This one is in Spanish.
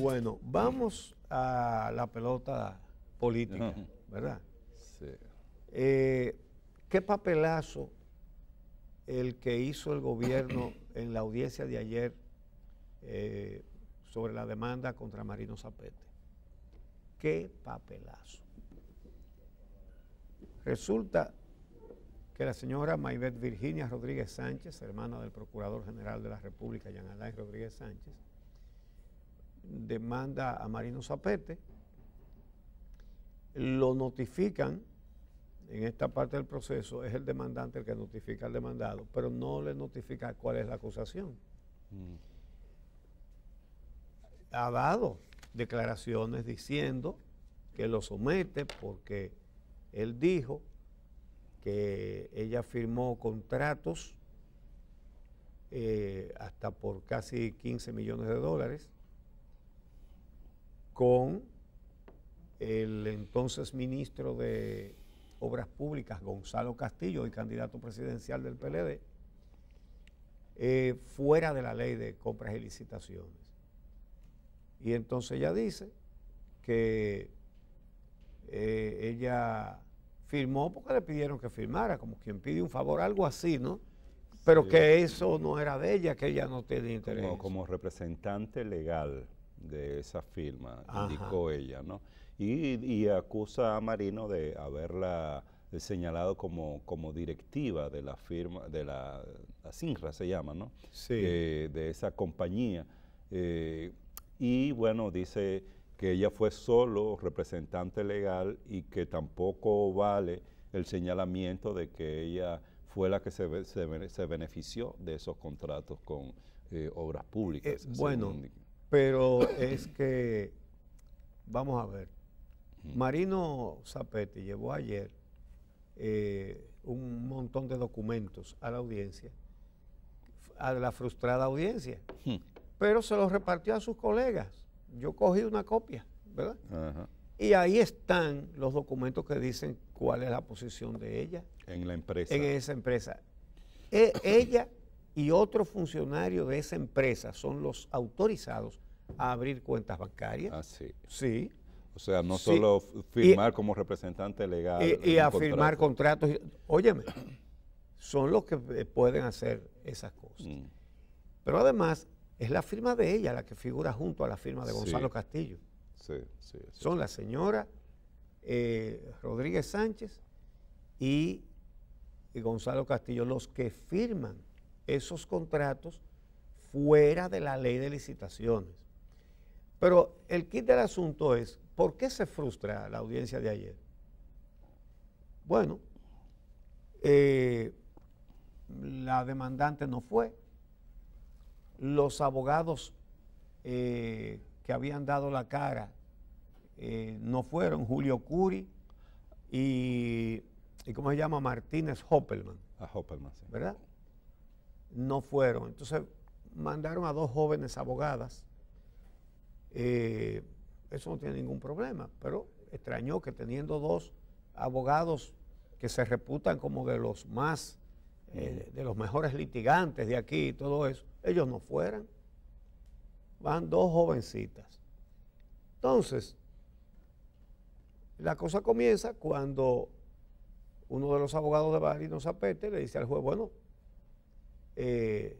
Bueno, vamos a la pelota política, ¿verdad? Sí. Eh, ¿Qué papelazo el que hizo el gobierno en la audiencia de ayer eh, sobre la demanda contra Marino Zapete? ¿Qué papelazo? Resulta que la señora Maybet Virginia Rodríguez Sánchez, hermana del Procurador General de la República, Jan Alain Rodríguez Sánchez, demanda a Marino Zapete, lo notifican en esta parte del proceso, es el demandante el que notifica al demandado, pero no le notifica cuál es la acusación. Mm. Ha dado declaraciones diciendo que lo somete porque él dijo que ella firmó contratos eh, hasta por casi 15 millones de dólares con el entonces ministro de Obras Públicas, Gonzalo Castillo, y candidato presidencial del PLD, eh, fuera de la ley de compras y licitaciones. Y entonces ella dice que eh, ella firmó porque le pidieron que firmara, como quien pide un favor, algo así, ¿no? Pero que eso no era de ella, que ella no tiene interés. como representante legal de esa firma, indicó ella, ¿no? Y, acusa a Marino de haberla señalado como, como directiva de la firma, de la, la se llama, ¿no? Sí. Eh, de esa compañía. Eh, y bueno, dice que ella fue solo representante legal y que tampoco vale el señalamiento de que ella fue la que se, se, benefició de esos contratos con eh, obras públicas. bueno, pero es que, vamos a ver, Marino Zapete llevó ayer eh, un montón de documentos a la audiencia, a la frustrada audiencia, hmm. pero se los repartió a sus colegas. Yo cogí una copia, ¿verdad? Y ahí están los documentos que dicen cuál es la posición de ella. En la empresa. En esa empresa. E, ella y otro funcionario de esa empresa son los autorizados a abrir cuentas bancarias. Ah, sí. Sí. O sea, no solo firmar como representante legal. Y, a firmar contratos. Óyeme, son los que eh, pueden hacer esas cosas. Mm. Pero además, es la firma de ella la que figura junto a la firma de Gonzalo Castillo. Sí, sí, Son la señora eh, Rodríguez Sánchez y Gonzalo Castillo los que firman esos contratos fuera de la ley de licitaciones. Pero el kit del asunto es, ¿por qué se frustra la audiencia de ayer? Bueno, eh, la demandante no fue, los abogados eh, que habían dado la cara eh, no fueron, Julio Curi y, ¿cómo se llama? Martínez Hoppelman. A ¿Verdad? No fueron. Entonces mandaron a dos jóvenes abogadas eh, eso no tiene ningún problema, pero extrañó que teniendo dos abogados que se reputan como de los más, eh, de los mejores litigantes de aquí y todo eso, ellos no fueran. Van dos jovencitas. Entonces, la cosa comienza cuando uno de los abogados de Barino Zapete le dice al juez, bueno, eh,